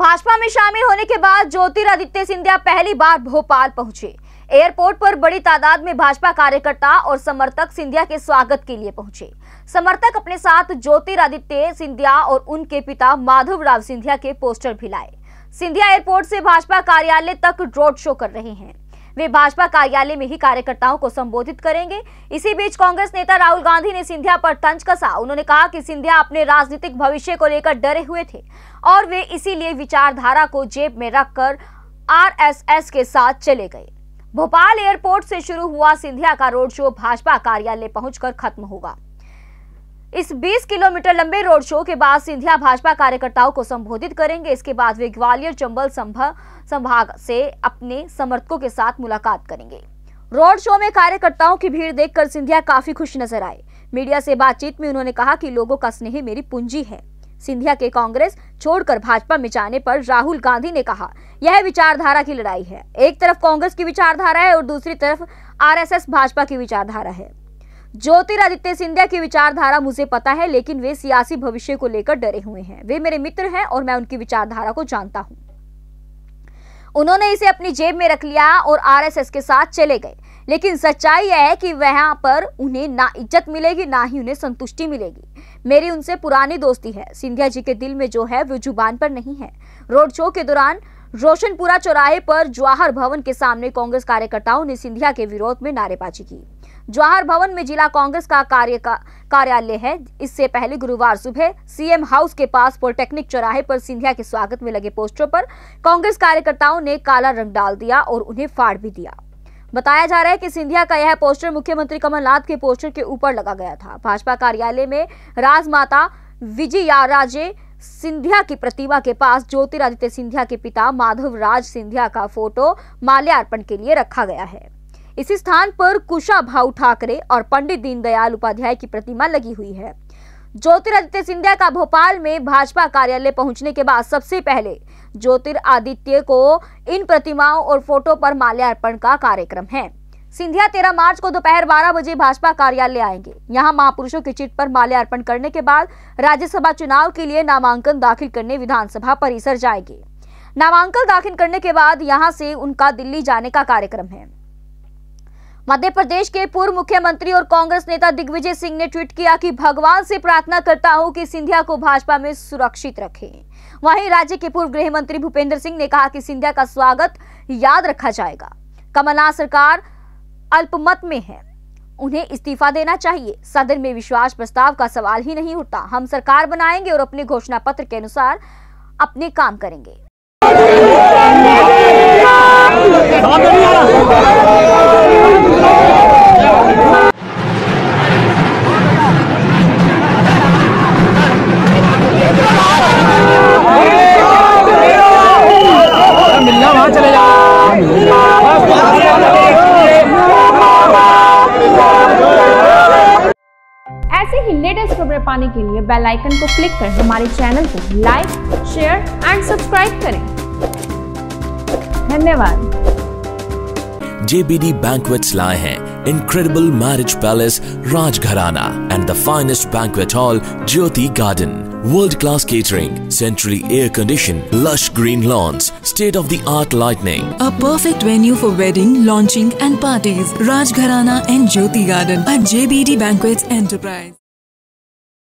भाजपा में शामिल होने के बाद ज्योतिरादित्य सिंधिया पहली बार भोपाल पहुंचे एयरपोर्ट पर बड़ी तादाद में भाजपा कार्यकर्ता और समर्थक सिंधिया के स्वागत के लिए पहुंचे समर्थक अपने साथ ज्योतिरादित्य सिंधिया और उनके पिता माधव राव सिंधिया के पोस्टर भी लाए सिंधिया एयरपोर्ट से भाजपा कार्यालय तक रोड शो कर रहे हैं वे भाजपा कार्यालय में ही कार्यकर्ताओं को संबोधित करेंगे इसी बीच कांग्रेस नेता राहुल गांधी ने सिंधिया पर तंज कसा उन्होंने कहा कि सिंधिया अपने राजनीतिक भविष्य को लेकर डरे हुए थे और वे इसीलिए विचारधारा को जेब में रखकर आरएसएस के साथ चले गए भोपाल एयरपोर्ट से शुरू हुआ सिंधिया का रोड शो भाजपा कार्यालय पहुंचकर खत्म होगा इस 20 किलोमीटर लंबे रोड शो के बाद सिंधिया भाजपा कार्यकर्ताओं को संबोधित करेंगे इसके बाद वे ग्वालियर चंबल संभाग से अपने समर्थकों के साथ मुलाकात करेंगे रोड शो में कार्यकर्ताओं की भीड़ देखकर सिंधिया काफी खुश नजर आए मीडिया से बातचीत में उन्होंने कहा कि लोगों का स्नेह मेरी पूंजी है सिंधिया के कांग्रेस छोड़कर भाजपा में जाने पर राहुल गांधी ने कहा यह विचारधारा की लड़ाई है एक तरफ कांग्रेस की विचारधारा है और दूसरी तरफ आरएसएस भाजपा की विचारधारा है ज्योतिरादित्य सिंधिया की विचारधारा मुझे पता है लेकिन वे सियासी भविष्य को लेकर डरे हुए हैं वे मेरे मित्र हैं और मैं उनकी विचारधारा को जानता हूं उन्होंने इसे अपनी जेब में रख लिया और आरएसएस के साथ चले गए लेकिन सच्चाई यह है कि वहां पर उन्हें ना इज्जत मिलेगी ना ही उन्हें संतुष्टि मिलेगी मेरी उनसे पुरानी दोस्ती है सिंधिया जी के दिल में जो है वो जुबान पर नहीं है रोड शो के दौरान रोशनपुरा चौराहे पर जवाहर भवन के सामने कांग्रेस कार्यकर्ताओं ने सिंधिया के विरोध में नारेबाजी की जवाहर भवन में जिला कांग्रेस का कार्य का कार्यालय है इससे पहले गुरुवार सुबह सीएम हाउस के पास पॉलिटेक्निक चौराहे पर सिंधिया के स्वागत में लगे पोस्टरों पर कांग्रेस कार्यकर्ताओं ने काला रंग डाल दिया और उन्हें फाड़ भी दिया बताया जा रहा है कि सिंधिया का यह पोस्टर मुख्यमंत्री कमलनाथ के पोस्टर के ऊपर लगा गया था भाजपा कार्यालय में राजमाता विजय राजे सिंधिया की प्रतिमा के पास ज्योतिरादित्य सिंधिया के पिता माधव राज सिंधिया का फोटो माल्यार्पण के लिए रखा गया है इसी स्थान पर कुशा भाव ठाकरे और पंडित दीनदयाल उपाध्याय की प्रतिमा लगी हुई है ज्योतिरादित्य सिंधिया का भोपाल में भाजपा कार्यालय पहुंचने के बाद सबसे पहले ज्योतिरादित्य को इन प्रतिमाओं और फोटो पर माल्यार्पण का कार्यक्रम है सिंधिया तेरह मार्च को दोपहर बारह बजे भाजपा कार्यालय आएंगे यहाँ महापुरुषों की चिट पर माल्यार्पण करने के बाद राज्यसभा चुनाव के लिए नामांकन दाखिल करने विधानसभा परिसर जाएंगे नामांकन दाखिल करने के बाद यहाँ से उनका दिल्ली जाने का कार्यक्रम है मध्य प्रदेश के पूर्व मुख्यमंत्री और कांग्रेस नेता दिग्विजय सिंह ने ट्वीट किया कि भगवान से प्रार्थना करता हूं कि सिंधिया को भाजपा में सुरक्षित रखें वहीं राज्य के पूर्व गृह मंत्री भूपेंद्र सिंह ने कहा कि सिंधिया का स्वागत याद रखा जाएगा कमलनाथ सरकार अल्पमत में है उन्हें इस्तीफा देना चाहिए सदन में विश्वास प्रस्ताव का सवाल ही नहीं उठता हम सरकार बनाएंगे और अपने घोषणा पत्र के अनुसार अपने काम करेंगे खबरें पाने के लिए बेल आइकन को क्लिक कर हमारे चैनल को लाइक शेयर एंड सब्सक्राइब करें धन्यवाद JBD Banquets lie हैं Incredible Marriage Palace Rajgharana and the finest banquet hall Jyoti Garden. World-class catering, centrally air-conditioned, lush green lawns, state-of-the-art lighting. A perfect venue for wedding, launching and parties. Rajgharana and Jyoti Garden at JBD Banquets Enterprise.